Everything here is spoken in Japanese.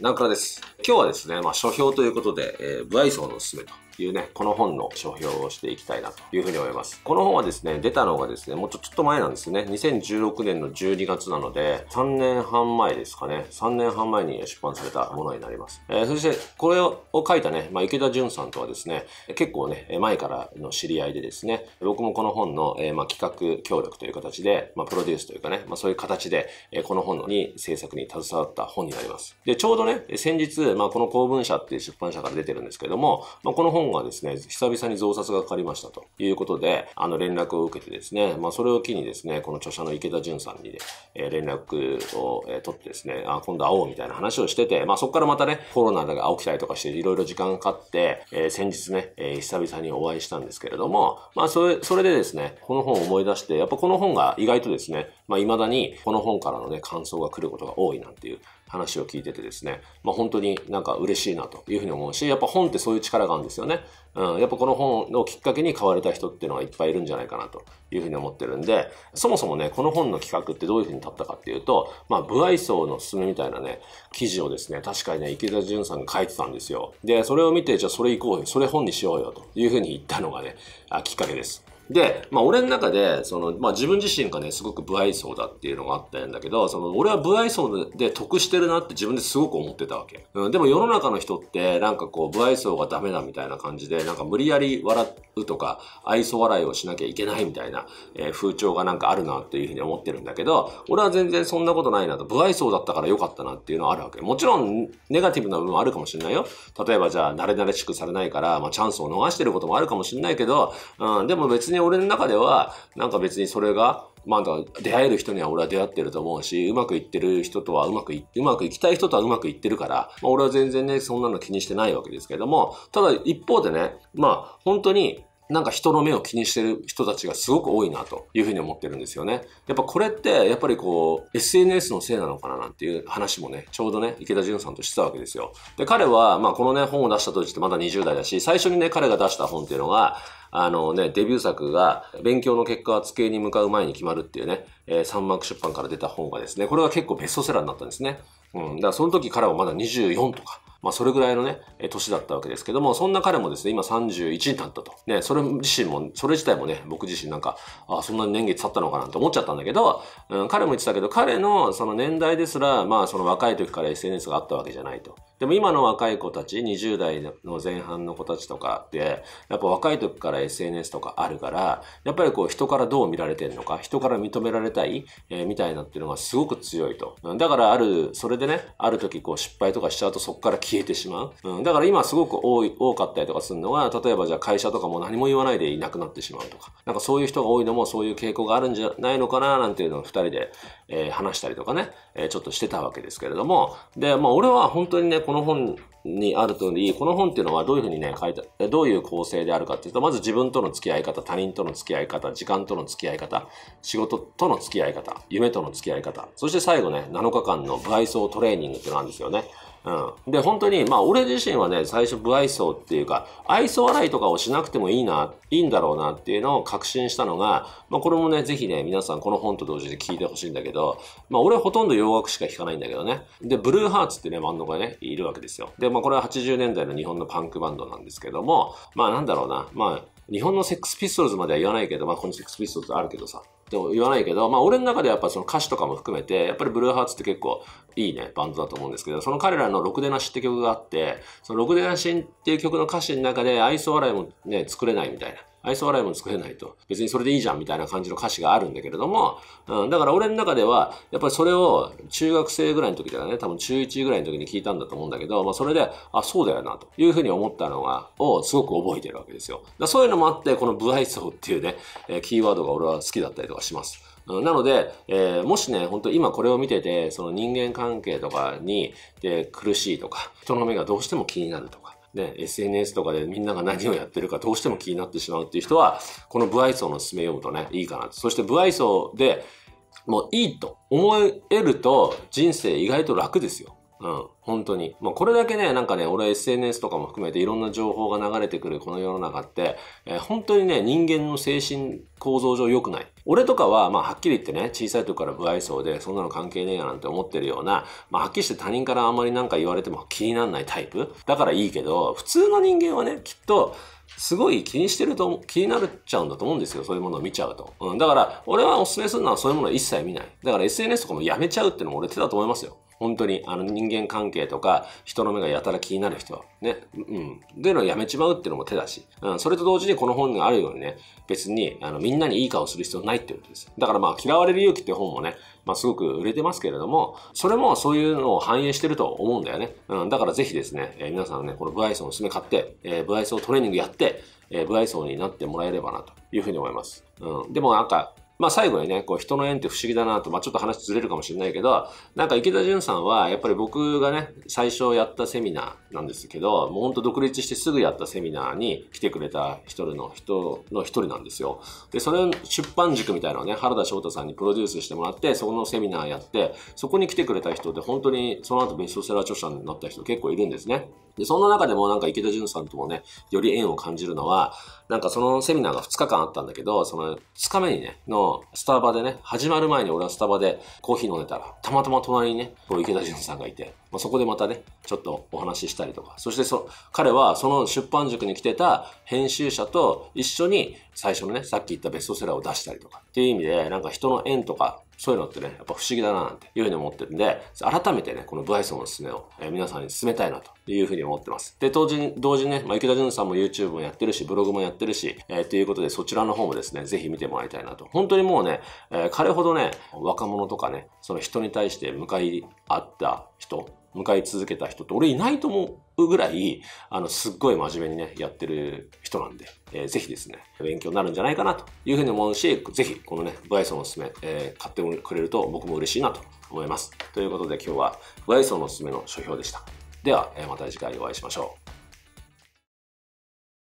ナンクラです。今日はですね、まあ、書評ということで、えー、不愛想のおすすめというね、この本の書評をしていきたいなというふうに思います。この本はですね、出たのがですね、もうちょっと前なんですね。2016年の12月なので、3年半前ですかね。3年半前に出版されたものになります。えー、そして、これを書いたね、まあ、池田淳さんとはですね、結構ね、前からの知り合いでですね、僕もこの本の、えー、まあ、企画協力という形で、まあ、プロデュースというかね、まあ、そういう形で、えー、この本に制作に携わった本になります。で、ちょうどね、先日、まあ、この公文社っていう出版社から出てるんですけども、まあ、この本本がですね、久々に増刷がかかりましたということで、あの連絡を受けてですね、まあそれを機にですね、この著者の池田淳さんに、ね、え連絡を、え取ってですね、あ、今度会おうみたいな話をしてて、まあそこからまたね、コロナが起きたりとかしていろいろ時間かかって、えー、先日ね、えー、久々にお会いしたんですけれども、まあそれ、それでですね、この本を思い出して、やっぱこの本が意外とですね、まあ未だにこの本からのね、感想が来ることが多いなんていう話を聞いててですね、まあ、本当になんか嬉しいなというふうに思うし、やっぱ本ってそういう力があるんですよね。うん、やっぱこの本をきっかけに買われた人っていうのがいっぱいいるんじゃないかなというふうに思ってるんで、そもそもね、この本の企画ってどういうふうに立ったかっていうと、まあ、部愛想の勧めみたいなね、記事をですね、確かにね、池田淳さんが書いてたんですよ。で、それを見て、じゃあそれ行こうよ、それ本にしようよというふうに言ったのがね、あきっかけです。で、まあ、俺の中で、その、まあ、自分自身がね、すごく不愛想だっていうのがあったんだけど、その、俺は不愛想で得してるなって自分ですごく思ってたわけ。うん、でも世の中の人って、なんかこう、不愛想がダメだみたいな感じで、なんか無理やり笑うとか、愛想笑いをしなきゃいけないみたいな、えー、風潮がなんかあるなっていうふうに思ってるんだけど、俺は全然そんなことないなと、不愛想だったから良かったなっていうのはあるわけ。もちろん、ネガティブな部分もあるかもしれないよ。例えばじゃあ、慣れ慣れしくされないから、まあ、チャンスを逃してることもあるかもしれないけど、うん、でも別にに俺の中では、なんか別にそれが、まあ、出会える人には俺は出会ってると思うし、うまくいってる人とはうまくい、うまくいきたい人とはうまくいってるから、まあ、俺は全然ね、そんなの気にしてないわけですけども、ただ一方でね、まあ、本当に、なんか人の目を気にしてる人たちがすごく多いなというふうに思ってるんですよね。やっぱこれってやっぱりこう SNS のせいなのかななんていう話もね、ちょうどね、池田純さんとしてたわけですよ。で、彼はまあこのね、本を出した当時ってまだ20代だし、最初にね、彼が出した本っていうのが、あのね、デビュー作が勉強の結果は机に向かう前に決まるっていうね、えー、三幕出版から出た本がですね、これは結構ベストセラーになったんですね。うん、だからその時彼はまだ24とか。まあ、それぐらいのね、年だったわけですけども、そんな彼もですね、今31になったと。ね、それ自身も、それ自体もね、僕自身なんか、あ、そんなに年月経ったのかなって思っちゃったんだけど、うん、彼も言ってたけど、彼のその年代ですら、まあ、その若い時から SNS があったわけじゃないと。でも今の若い子たち、20代の前半の子たちとかって、やっぱ若い時から SNS とかあるから、やっぱりこう人からどう見られてるのか、人から認められたい、えー、みたいなっていうのがすごく強いと。だからある、それでね、ある時こう失敗とかしちゃうとそこから消消えてしまう。うん、だから今すごく多い、多かったりとかするのが、例えばじゃあ会社とかも何も言わないでいなくなってしまうとか、なんかそういう人が多いのもそういう傾向があるんじゃないのかななんていうのを2人で、えー、話したりとかね、えー、ちょっとしてたわけですけれども、で、まあ俺は本当にね、この本にある通り、この本っていうのはどういうふうにね、書いて、どういう構成であるかっていうと、まず自分との付き合い方、他人との付き合い方、時間との付き合い方、仕事との付き合い方、夢との付き合い方、そして最後ね、7日間の倍走トレーニングっていうのがあるんですよね。うん。で、本当に、まあ、俺自身はね、最初、不愛想っていうか、愛想笑いとかをしなくてもいいな、いいんだろうなっていうのを確信したのが、まあ、これもね、是非ね、皆さん、この本と同時に聞いてほしいんだけど、まあ、俺ほとんど洋楽しか聴かないんだけどね。で、ブルーハーツってね、バンドがね、いるわけですよ。で、まあ、これは80年代の日本のパンクバンドなんですけども、まあ、なんだろうな、まあ、日本のセックスピストルズまでは言わないけど、まあ、このセックスピストルズあるけどさ、でも言わないけど、まあ、俺の中ではやっぱその歌詞とかも含めて、やっぱりブルーハーツって結構いいね、バンドだと思うんですけど、その彼らのろくでなしって曲があって、そのろくでなしっていう曲の歌詞の中で愛想笑いもね、作れないみたいな。愛想笑いも作れないと。別にそれでいいじゃんみたいな感じの歌詞があるんだけれども、うん、だから俺の中では、やっぱりそれを中学生ぐらいの時だね、多分中1ぐらいの時に聞いたんだと思うんだけど、まあそれで、あ、そうだよな、というふうに思ったのが、をすごく覚えてるわけですよ。だそういうのもあって、この不愛想っていうね、えキーワードが俺は好きだったりとかします。なので、えー、もしね、本当今これを見てて、その人間関係とかにで苦しいとか、人の目がどうしても気になるとか、ね、SNS とかでみんなが何をやってるかどうしても気になってしまうっていう人は、この不愛想の勧め読むとね、いいかなそして不愛想でもういいと思えると人生意外と楽ですよ。うん。本当に。まあ、これだけね、なんかね、俺 SNS とかも含めていろんな情報が流れてくるこの世の中って、えー、本当にね、人間の精神構造上良くない。俺とかは、まあ、はっきり言ってね、小さい時から不愛想で、そんなの関係ねえやなんて思ってるような、まあ、はっきりして他人からあんまりなんか言われても気にならないタイプ。だからいいけど、普通の人間はね、きっと、すごい気にしてると、気になっちゃうんだと思うんですよ。そういうものを見ちゃうと。うん。だから、俺はおすすめするのはそういうものは一切見ない。だから SNS とかもやめちゃうってのも俺手だと思いますよ。本当に、あの人間関係とか、人の目がやたら気になる人、ね、うん。でのをやめちまうっていうのも手だし、うん。それと同時にこの本があるようにね、別に、あの、みんなにいい顔する必要ないってことです。だからまあ、嫌われる勇気って本もね、まあ、すごく売れてますけれども、それもそういうのを反映してると思うんだよね。うん。だからぜひですね、えー、皆さんね、このブアイソンおすすめ買って、えー、ブアイソントレーニングやって、えー、ブアイソンになってもらえればなというふうに思います。うん。でもなんか、まあ最後にね、こう人の縁って不思議だなと、まあちょっと話ずれるかもしれないけど、なんか池田淳さんはやっぱり僕がね、最初やったセミナーなんですけど、もうほんと独立してすぐやったセミナーに来てくれた一人の人の一人なんですよ。で、それを出版塾みたいなのをね、原田翔太さんにプロデュースしてもらって、そこのセミナーやって、そこに来てくれた人って本当にその後ベストセラー著者になった人結構いるんですね。で、そんな中でもなんか池田淳さんともね、より縁を感じるのは、なんかそのセミナーが2日間あったんだけど、その2日目にね、のスタバでね、始まる前に俺はスタバでコーヒー飲んでたら、たまたま隣にね、こう池田純さんがいて、まあ、そこでまたね、ちょっとお話ししたりとか、そしてそ彼はその出版塾に来てた編集者と一緒に最初のね、さっき言ったベストセラーを出したりとかっていう意味で、なんか人の縁とか、そういうのってね、やっぱ不思議だななんていうふうに思ってるんで、改めてね、このブアイソンのすすめを、え皆さんに勧めたいなというふうに思ってます。で、同時、同時にね、まあ、池田潤さんも YouTube もやってるし、ブログもやってるし、えー、ということでそちらの方もですね、ぜひ見てもらいたいなと。本当にもうね、えー、彼ほどね、若者とかね、その人に対して向かい合った人迎え続けた人って俺いないと思うぐらい、あの、すっごい真面目にね、やってる人なんで、えー、ぜひですね、勉強になるんじゃないかなというふうに思うし、ぜひ、このね、バイソンおすすめ、えー、買ってくれると僕も嬉しいなと思います。ということで今日は、バイソンのおすすめの書評でした。では、えー、また次回お会いしましょう。